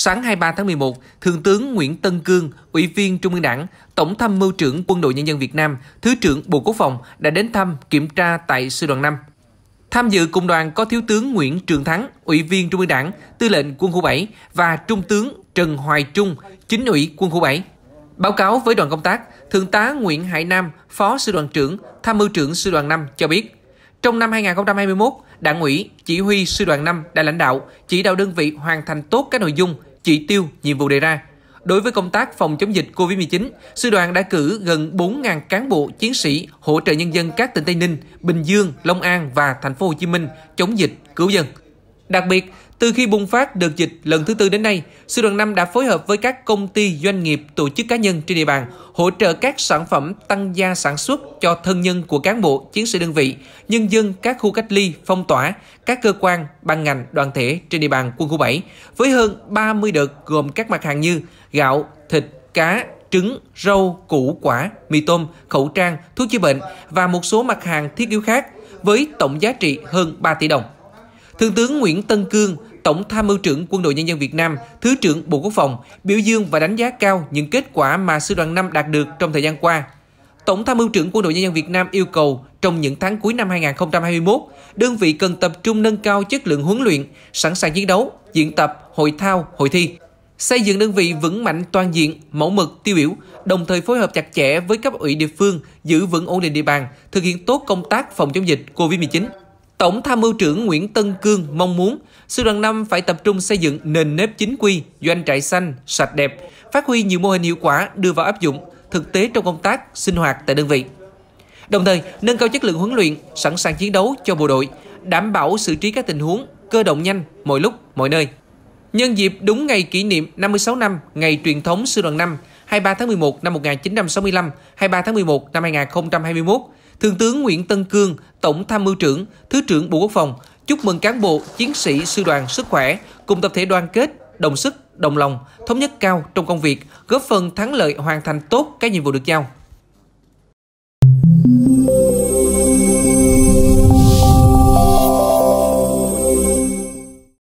Sáng 23 tháng 11, Thượng tướng Nguyễn Tân Cương, Ủy viên Trung ương Đảng, Tổng tham mưu trưởng Quân đội Nhân dân Việt Nam, Thứ trưởng Bộ Quốc phòng đã đến thăm kiểm tra tại Sư đoàn 5. Tham dự cùng đoàn có Thiếu tướng Nguyễn Trường Thắng, Ủy viên Trung ương Đảng, Tư lệnh Quân khu 7 và Trung tướng Trần Hoài Trung, Chính ủy Quân khu 7. Báo cáo với đoàn công tác, Thượng tá Nguyễn Hải Nam, Phó Sư đoàn trưởng, Tham mưu trưởng Sư đoàn 5 cho biết, trong năm 2021, Đảng ủy, Chỉ huy Sư đoàn 5 đã lãnh đạo, chỉ đạo đơn vị hoàn thành tốt các nội dung, chỉ tiêu, nhiệm vụ đề ra. Đối với công tác phòng chống dịch COVID-19, sư đoàn đã cử gần 4.000 cán bộ, chiến sĩ hỗ trợ nhân dân các tỉnh Tây Ninh, Bình Dương, Long An và thành phố Hồ Chí Minh chống dịch, cứu dân. Đặc biệt, từ khi bùng phát đợt dịch lần thứ tư đến nay, Sư đoàn 5 đã phối hợp với các công ty, doanh nghiệp, tổ chức cá nhân trên địa bàn hỗ trợ các sản phẩm tăng gia sản xuất cho thân nhân của cán bộ, chiến sĩ đơn vị, nhân dân các khu cách ly, phong tỏa, các cơ quan, ban ngành, đoàn thể trên địa bàn quân khu 7 với hơn 30 đợt gồm các mặt hàng như gạo, thịt, cá, trứng, rau, củ quả, mì tôm, khẩu trang, thuốc chữa bệnh và một số mặt hàng thiết yếu khác với tổng giá trị hơn 3 tỷ đồng. Thượng tướng Nguyễn Tân Cương, Tổng tham mưu trưởng Quân đội Nhân dân Việt Nam, Thứ trưởng Bộ Quốc phòng, biểu dương và đánh giá cao những kết quả mà Sư đoàn 5 đạt được trong thời gian qua. Tổng tham mưu trưởng Quân đội Nhân dân Việt Nam yêu cầu trong những tháng cuối năm 2021, đơn vị cần tập trung nâng cao chất lượng huấn luyện, sẵn sàng chiến đấu, diễn tập, hội thao, hội thi. Xây dựng đơn vị vững mạnh toàn diện, mẫu mực, tiêu biểu, đồng thời phối hợp chặt chẽ với cấp ủy địa phương, giữ vững ổn định địa bàn, thực hiện tốt công tác phòng chống dịch COVID-19. Tổng tham mưu trưởng Nguyễn Tân Cương mong muốn sư đoàn 5 phải tập trung xây dựng nền nếp chính quy, doanh trại xanh, sạch đẹp, phát huy nhiều mô hình hiệu quả đưa vào áp dụng thực tế trong công tác, sinh hoạt tại đơn vị. Đồng thời, nâng cao chất lượng huấn luyện, sẵn sàng chiến đấu cho bộ đội, đảm bảo xử trí các tình huống cơ động nhanh mọi lúc, mọi nơi. Nhân dịp đúng ngày kỷ niệm 56 năm ngày truyền thống sư đoàn 5, 23 tháng 11 năm 1965, 23 tháng 11 năm 2021, Thượng tướng Nguyễn Tân Cương, Tổng tham mưu trưởng, Thứ trưởng Bộ Quốc phòng chúc mừng cán bộ, chiến sĩ sư đoàn sức khỏe cùng tập thể đoàn kết, đồng sức, đồng lòng, thống nhất cao trong công việc, góp phần thắng lợi hoàn thành tốt các nhiệm vụ được giao.